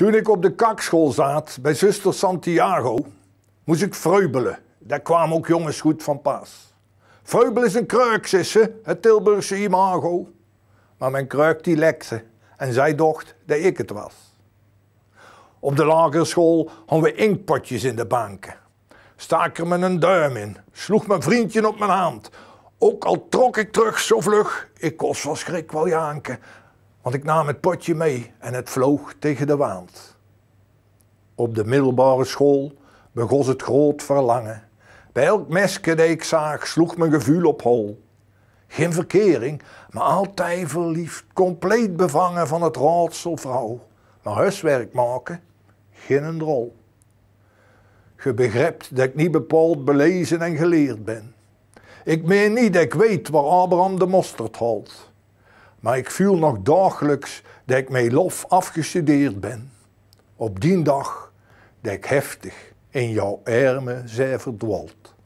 Toen ik op de kakschool zat bij zuster Santiago, moest ik vreubelen. Daar kwamen ook jongens goed van pas. Vreubelen is een kreuk, ze, het Tilburgse imago. Maar mijn kreuk die lekte en zij docht dat ik het was. Op de lagere school hadden we inkpotjes in de banken. Staak er me een duim in, sloeg mijn vriendje op mijn hand. Ook al trok ik terug zo vlug, ik kost van schrik wel janken. Want ik nam het potje mee en het vloog tegen de waand. Op de middelbare school begon het groot verlangen. Bij elk meske dat ik zag, sloeg mijn gevoel op hol. Geen verkering, maar altijd verliefd, compleet bevangen van het vrouw. Maar huiswerk maken, geen een rol. Je begrijpt dat ik niet bepaald belezen en geleerd ben. Ik meen niet dat ik weet waar Abraham de mosterd haalt. Maar ik voel nog dagelijks dat ik met lof afgestudeerd ben. Op die dag dat ik heftig in jouw armen zij verdwaald.